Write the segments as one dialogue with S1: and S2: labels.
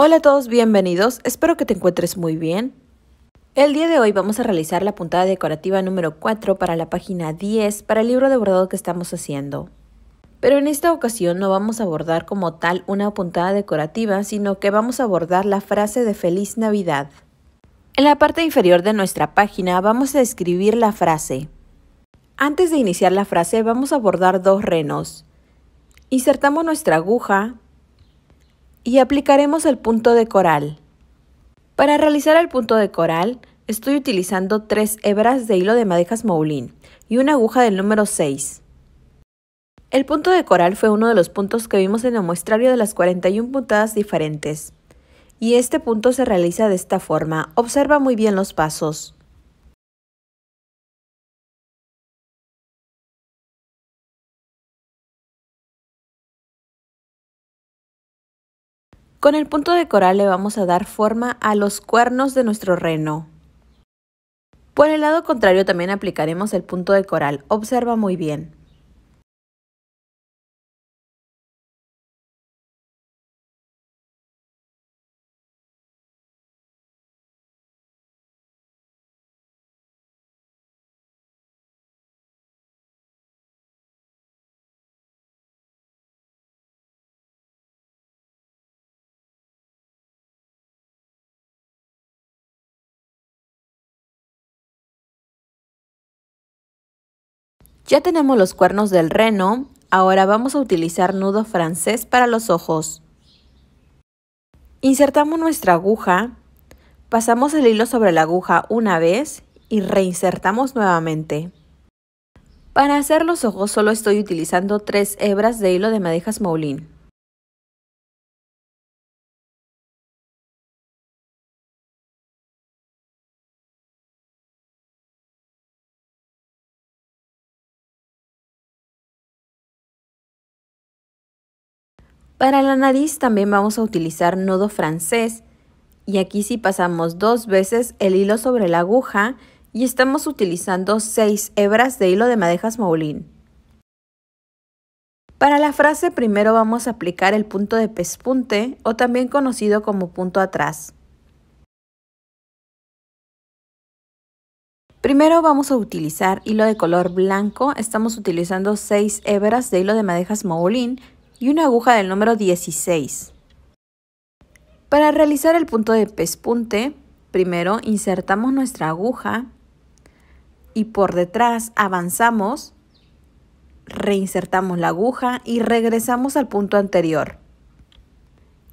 S1: Hola a todos, bienvenidos. Espero que te encuentres muy bien. El día de hoy vamos a realizar la puntada decorativa número 4 para la página 10 para el libro de bordado que estamos haciendo. Pero en esta ocasión no vamos a abordar como tal una puntada decorativa, sino que vamos a abordar la frase de Feliz Navidad. En la parte inferior de nuestra página vamos a escribir la frase. Antes de iniciar la frase vamos a abordar dos renos. Insertamos nuestra aguja, y aplicaremos el punto de coral. Para realizar el punto de coral, estoy utilizando tres hebras de hilo de madejas Moulin y una aguja del número 6. El punto de coral fue uno de los puntos que vimos en el muestrario de las 41 puntadas diferentes.
S2: Y este punto se realiza de esta forma. Observa muy bien los pasos. Con el punto de coral le vamos a dar forma a los cuernos de nuestro reno. Por el lado contrario también aplicaremos el punto de coral, observa muy bien. Ya tenemos los cuernos del reno,
S1: ahora vamos a utilizar nudo francés para los ojos. Insertamos nuestra aguja, pasamos el hilo sobre la aguja una vez y reinsertamos nuevamente. Para hacer los ojos solo estoy utilizando
S2: tres hebras de hilo de madejas moulin. Para la nariz también vamos a utilizar nudo
S1: francés y aquí si pasamos dos veces el hilo sobre la aguja y estamos utilizando seis hebras de hilo de madejas Moulin. Para la frase primero vamos a aplicar el punto de pespunte o también conocido como punto atrás. Primero vamos a utilizar hilo de color blanco, estamos utilizando seis hebras de hilo de madejas maulín y una aguja del número 16. Para realizar el punto de pespunte, primero insertamos nuestra aguja y por detrás avanzamos, reinsertamos la aguja y regresamos al punto anterior.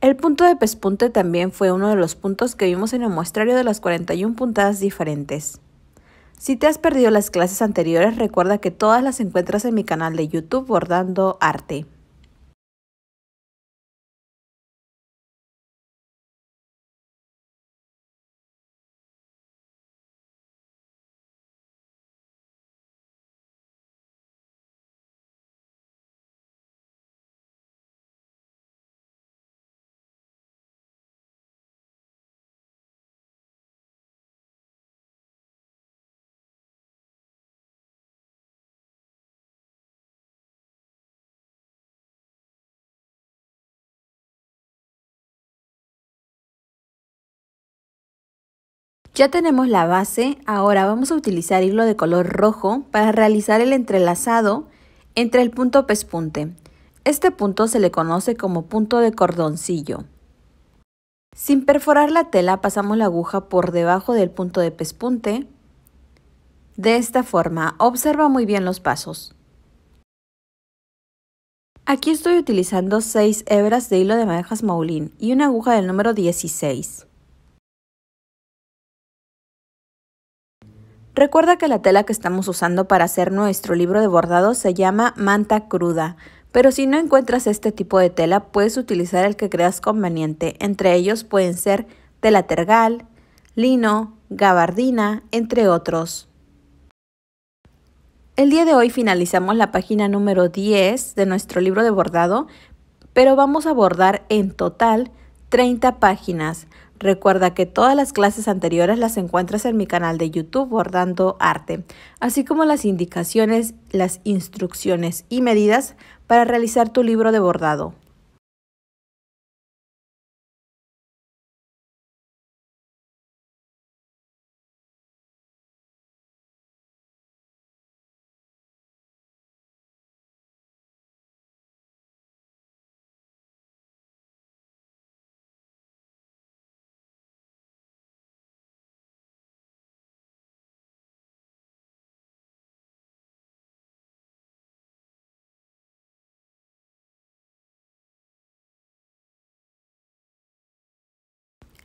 S1: El punto de pespunte también fue uno de los puntos que vimos en el muestrario de las 41 puntadas diferentes. Si te has perdido las clases anteriores, recuerda que todas las encuentras en mi canal de YouTube Bordando
S2: Arte. Ya tenemos la base, ahora vamos
S1: a utilizar hilo de color rojo para realizar el entrelazado entre el punto pespunte. Este punto se le conoce como punto de cordoncillo. Sin perforar la tela pasamos la aguja por debajo del punto de pespunte. De esta forma, observa muy bien los pasos. Aquí estoy utilizando 6 hebras de hilo de madejas Moulin y una aguja del número 16. Recuerda que la tela que estamos usando para hacer nuestro libro de bordado se llama manta cruda, pero si no encuentras este tipo de tela puedes utilizar el que creas conveniente, entre ellos pueden ser tela tergal, lino, gabardina, entre otros. El día de hoy finalizamos la página número 10 de nuestro libro de bordado, pero vamos a bordar en total 30 páginas. Recuerda que todas las clases anteriores las encuentras en mi canal de YouTube Bordando Arte, así como las indicaciones, las instrucciones y medidas
S2: para realizar tu libro de bordado.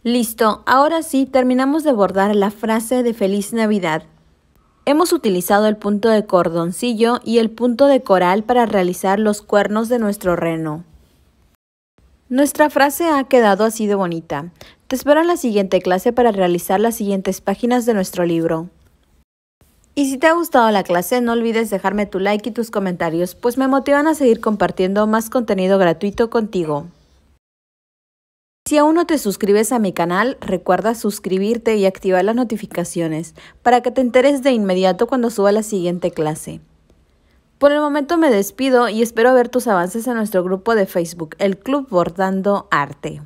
S2: Listo, ahora sí terminamos de bordar la frase de Feliz Navidad.
S1: Hemos utilizado el punto de cordoncillo y el punto de coral para realizar los cuernos de nuestro reno. Nuestra frase ha quedado así de bonita. Te espero en la siguiente clase para realizar las siguientes páginas de nuestro libro. Y si te ha gustado la clase, no olvides dejarme tu like y tus comentarios, pues me motivan a seguir compartiendo más contenido gratuito contigo. Si aún no te suscribes a mi canal, recuerda suscribirte y activar las notificaciones para que te enteres de inmediato cuando suba la siguiente clase. Por el momento me despido y espero
S2: ver tus avances en nuestro grupo de Facebook, el Club Bordando Arte.